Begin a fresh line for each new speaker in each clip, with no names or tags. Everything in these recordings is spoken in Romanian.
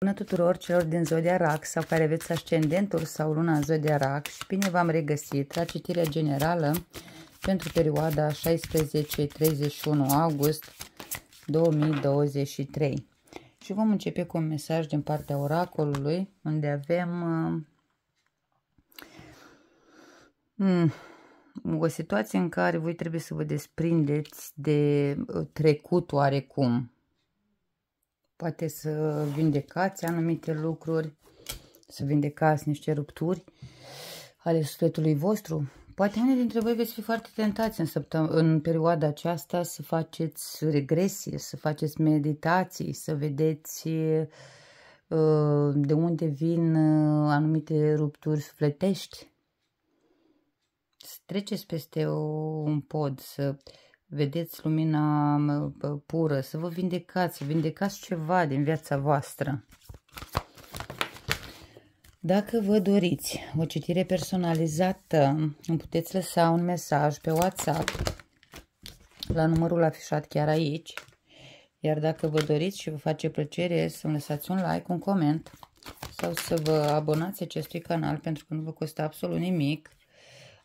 Bună tuturor celor din Zodia Rac sau care aveți ascendentul sau luna în Zodia Rac și bine v-am regăsit la citirea generală pentru perioada 16-31 august 2023. Și vom începe cu un mesaj din partea oracolului unde avem uh, hmm, o situație în care voi trebuie să vă desprindeți de uh, trecut oarecum poate să vindecați anumite lucruri, să vindecați niște rupturi ale sufletului vostru. Poate unii dintre voi veți fi foarte tentați în, în perioada aceasta să faceți regresie, să faceți meditații, să vedeți uh, de unde vin uh, anumite rupturi sufletești. Să treceți peste un pod, să vedeți lumina pură, să vă vindecați, să vindecați ceva din viața voastră. Dacă vă doriți o citire personalizată, îmi puteți lăsa un mesaj pe WhatsApp la numărul afișat chiar aici. Iar dacă vă doriți și vă face plăcere să-mi lăsați un like, un coment sau să vă abonați acestui canal pentru că nu vă costă absolut nimic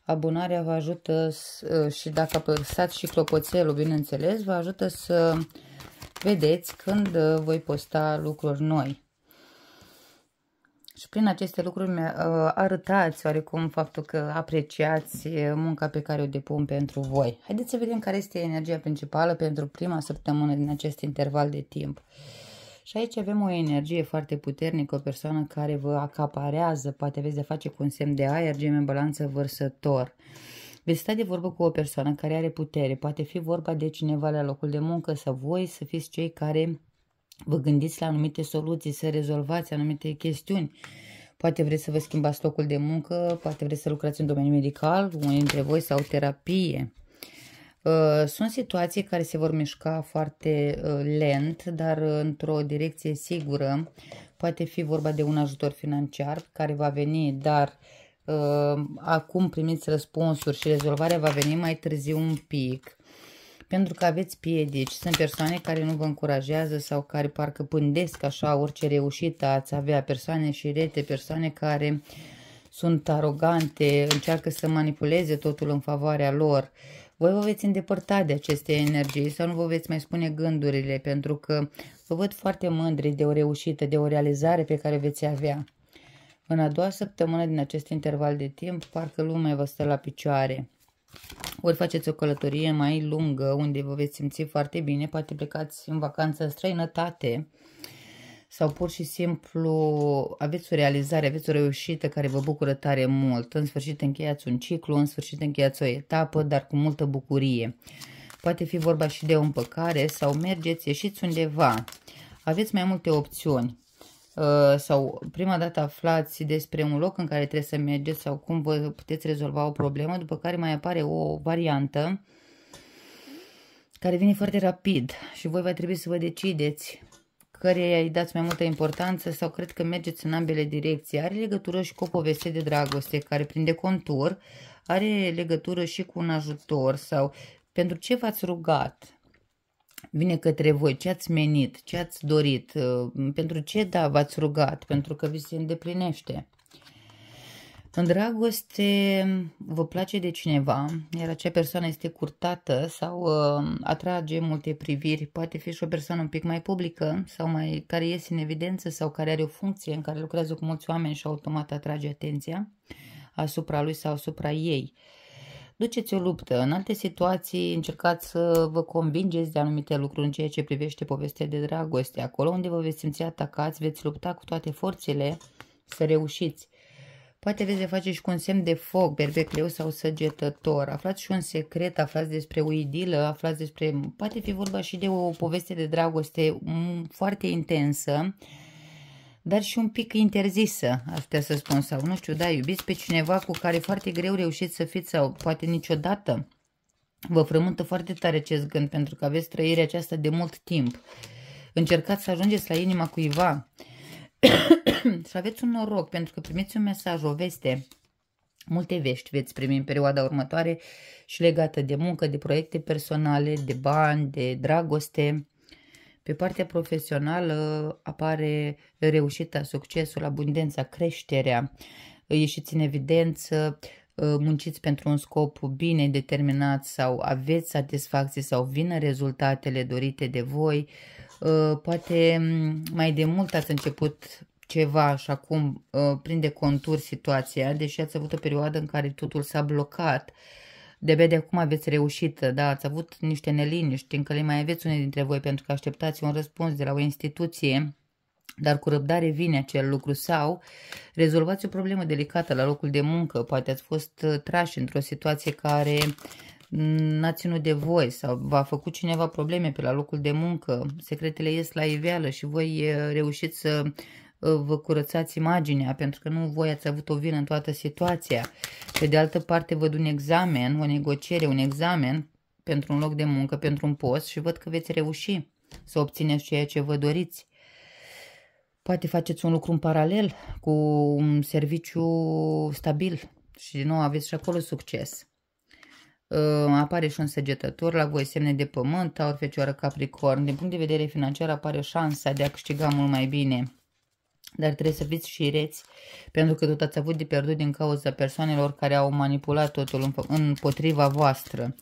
Abonarea vă ajută ă, și dacă apăsați și clopoțelul, bineînțeles, vă ajută să vedeți când ă, voi posta lucruri noi. Și prin aceste lucruri ă, arătați oarecum faptul că apreciați munca pe care o depun pentru voi. Haideți să vedem care este energia principală pentru prima săptămână din acest interval de timp. Uh, și aici avem o energie foarte puternică, o persoană care vă acaparează, poate aveți de face cu un semn de aer, gemen, balanță, vărsător. Veți sta de vorbă cu o persoană care are putere, poate fi vorba de cineva la locul de muncă sau voi să fiți cei care vă gândiți la anumite soluții, să rezolvați anumite chestiuni. Poate vreți să vă schimbați locul de muncă, poate vreți să lucrați în domeniul medical, unii dintre voi, sau terapie. Uh, sunt situații care se vor mișca foarte uh, lent, dar uh, într-o direcție sigură. Poate fi vorba de un ajutor financiar care va veni, dar acum primiți răspunsuri și rezolvarea va veni mai târziu un pic pentru că aveți piedici. Sunt persoane care nu vă încurajează sau care parcă pândesc așa orice reușită ați avea. Persoane și rete, persoane care sunt arogante, încearcă să manipuleze totul în favoarea lor. Uh, voi vă veți îndepărta de aceste energii sau nu vă veți mai spune gândurile, pentru că vă văd foarte mândri de o reușită, de o realizare pe care o veți avea. În a doua săptămână din acest interval de timp, parcă lumea vă stă la picioare. Ori faceți o călătorie mai lungă, unde vă veți simți foarte bine, poate plecați în vacanță în străinătate, sau pur și simplu aveți o realizare, aveți o reușită care vă bucură tare mult. În sfârșit încheiați un ciclu, în sfârșit încheiați o etapă, dar cu multă bucurie. Poate fi vorba și de o împăcare sau mergeți, ieșiți undeva. Aveți mai multe opțiuni uh, sau prima dată aflați despre un loc în care trebuie să mergeți sau cum vă puteți rezolva o problemă, după care mai apare o variantă care vine foarte rapid și voi va trebui să vă decideți căreia îi dați mai multă importanță sau cred că mergeți în ambele direcții. Are legătură și cu o poveste de dragoste care prinde contur, are legătură și cu un ajutor sau pentru ce v-ați rugat vine către voi, ce ați menit, ce ați dorit, uh, pentru ce da v-ați rugat, pentru că vi se îndeplinește. În dragoste vă place de cineva, iar acea persoană este curtată sau uh, atrage multe priviri, poate fi și o persoană un pic mai publică sau mai care iese în evidență sau care are o funcție în care lucrează cu mulți oameni și automat atrage atenția asupra lui sau asupra ei. Duceți o luptă. În alte situații încercați să vă convingeți de anumite lucruri în ceea ce privește povestea de dragoste. Acolo unde vă veți simți atacați, veți lupta cu toate forțele să reușiți. Poate veți de face și cu un semn de foc, berbecleu sau săgetător. Aflați și un secret, aflați despre o idilă, aflați despre... Poate fi vorba și de o poveste de dragoste mm, foarte intensă, dar și un pic interzisă, aș putea să spun, sau nu știu, da, iubiți pe cineva cu care foarte greu reușiți să fiți sau poate niciodată. Vă frământă foarte tare acest gând pentru că aveți trăirea aceasta de mult timp. Încercați să ajungeți la inima cuiva. să aveți un noroc, pentru că primiți un mesaj, o veste, multe vești veți primi în perioada următoare și legată de muncă, de proiecte personale, de bani, de dragoste. Pe partea profesională apare reușita, succesul, abundența, creșterea, ieșiți în evidență, ă, munciți pentru un scop bine determinat sau aveți satisfacție sau vină rezultatele dorite de voi, Uh, poate mm, mai de mult ați început ceva și acum uh, prinde contur situația, deși ați avut o perioadă în care totul s-a blocat. De de acum aveți reușit, da, ați avut niște neliniști, încă le mai aveți unei dintre voi pentru că așteptați un răspuns de la o instituție, dar cu răbdare vine acel lucru sau rezolvați o problemă delicată la locul de muncă, poate ați fost uh, trași într-o situație care uh, n a ținut de voi sau v-a făcut cineva probleme pe la locul de muncă, secretele ies la iveală și voi reușiți să vă curățați imaginea, pentru că nu voi ați avut o vină în toată situația. Pe de altă parte, văd un examen, o negociere, un examen pentru un loc de muncă, pentru un post și văd că veți reuși să obțineți ceea ce vă doriți. Poate faceți un lucru în paralel cu un serviciu stabil și nu aveți și acolo succes apare și un săgetător la voi, semne de pământ, taur, fecioară, capricorn. Din punct de vedere financiar apare șansa de a câștiga mult mai bine. Dar trebuie să fiți și reți, pentru că tot ați avut de pierdut din cauza persoanelor care au manipulat totul împotriva voastră.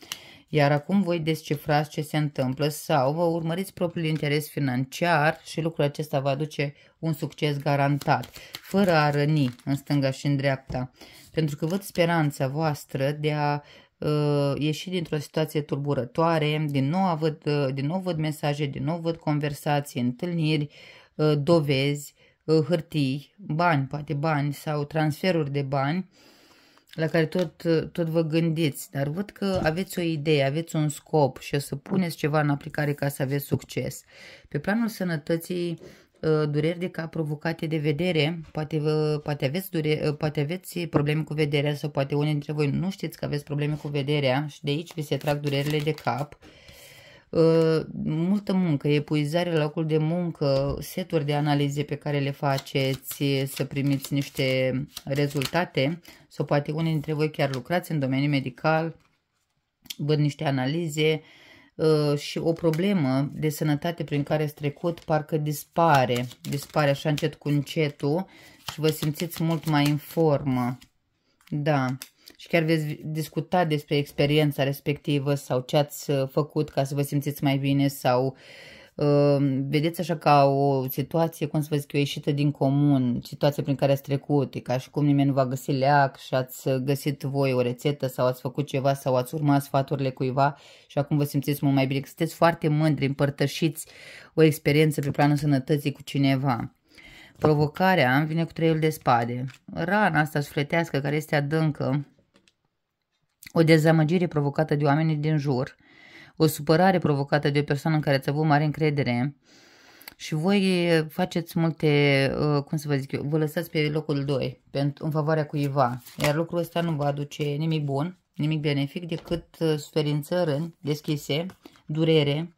Iar acum voi descifrați ce se întâmplă sau vă urmăriți propriul interes financiar și lucrul acesta va aduce un succes garantat, fără a răni în stânga și în dreapta. Pentru că văd speranța voastră de a Uh, ieși dintr-o situație tulburătoare, din nou, văd, uh, din nou văd mesaje, din nou văd conversații, întâlniri, uh, dovezi, hârtii, bani, poate bani sau transferuri de bani la care tot, tot vă gândiți, dar văd că aveți o idee, aveți un scop și o să puneți ceva în aplicare ca să aveți succes. Pe planul sănătății Uh, dureri de cap provocate de vedere, poate, poate, aveți dure, uh, poate aveți probleme cu vederea sau poate unii dintre voi nu știți că aveți probleme cu vederea și de aici vi se trag durerile de cap. Uh, multă muncă, epuizare la locul de muncă, seturi de analize pe care le faceți să primiți niște rezultate sau poate unii dintre voi chiar lucrați în domeniul medical, văd niște analize, uh, Uh, și o problemă de sănătate prin care ați trecut parcă dispare, dispare așa încet cu încetul și vă simțiți mult mai în formă. Da. Și chiar veți discuta despre experiența respectivă sau ce ați uh, făcut ca să vă simțiți mai bine sau uh, Ehm, vedeți așa ca o situație, cum să vă zic eu, ieșită din comun, situație prin care ați trecut, e ca și cum nimeni nu va găsi leac și ați găsit voi o rețetă sau ați făcut ceva sau ați urmat sfaturile cuiva și acum vă simțiți mult mai bine, că sunteți foarte mândri, împărtășiți o experiență pe planul sănătății cu cineva. Provocarea vine cu treiul de spade. Rana asta sufletească care este adâncă, o dezamăgire provocată de oamenii din jur – o supărare provocată de o persoană în care ți-a avut mare încredere și voi faceți multe, uh, cum să vă zic eu, vă lăsați pe locul 2 pentru, în favoarea cuiva, iar lucrul ăsta nu vă aduce nimic bun, nimic benefic decât uh, suferință, rând, deschise, durere,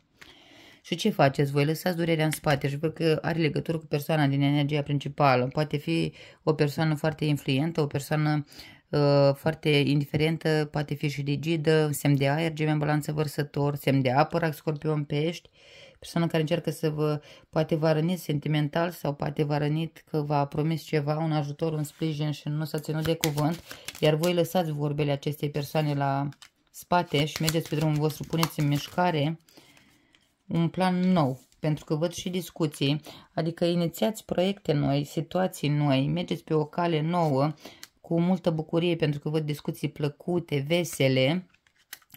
și ce faceți voi? Lăsați durerea în spate și văd că are legătură cu persoana din energia principală. Poate fi o persoană foarte influentă, o persoană Uh, foarte indiferentă, poate fi și rigidă, semn de aer, gem balanță vărsător, semn de apă, rac, scorpion, pești, persoana care încearcă să vă, poate vă a sentimental sau poate vă a rănit că v-a promis ceva, un ajutor, un sprijin și nu s-a ținut de cuvânt, iar voi lăsați vorbele acestei persoane la spate și mergeți pe drumul vostru, puneți în mișcare un plan nou, pentru că văd și discuții, adică inițiați proiecte noi, situații noi, mergeți pe o cale nouă, cu multă bucurie pentru că văd discuții plăcute, vesele,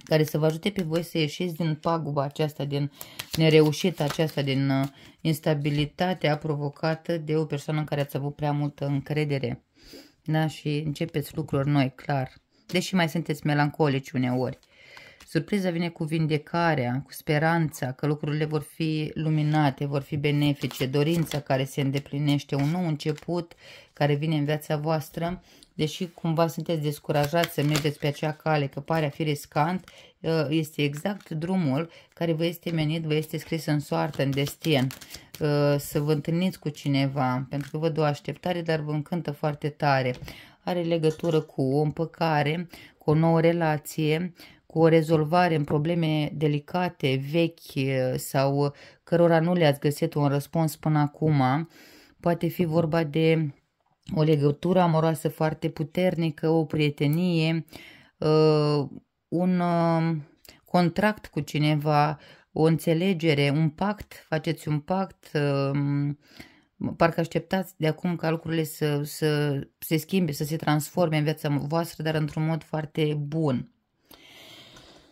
care să vă ajute pe voi să ieșiți din paguba aceasta, din nereușita aceasta, din uh, instabilitatea provocată de o persoană în care ați avut prea multă încredere. Da? Și începeți lucruri noi, clar. Deși mai sunteți melancolici uneori. Surpriza vine cu vindecarea, cu speranța că lucrurile vor fi luminate, vor fi benefice, dorința care se îndeplinește, un nou început care vine în viața voastră deși cumva sunteți descurajați să mergeți pe acea cale, că pare a fi riscant, uh, este exact drumul care vă este menit, vă este scris în soartă, în destin, uh, să vă întâlniți cu cineva, pentru că vă o așteptare, dar vă încântă foarte tare. Are legătură cu o împăcare, cu o nouă relație, cu o rezolvare în probleme delicate, vechi uh, sau cărora nu le-ați găsit un răspuns până acum. Poate fi vorba de o legătură amoroasă foarte puternică, o prietenie, uh, un uh, contract cu cineva, o înțelegere, un pact, faceți un pact, uh, parcă așteptați de acum ca lucrurile să, să se schimbe, să se transforme în viața voastră, dar într-un mod foarte bun.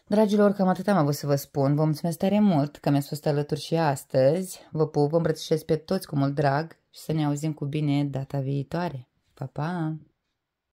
Dragilor, cam atât am avut să vă spun. Vă mulțumesc tare mult că mi-ați fost alături și astăzi. Vă pup, îmbrățișez pe toți cu mult drag și să ne auzim cu bine data viitoare. Pa, pa!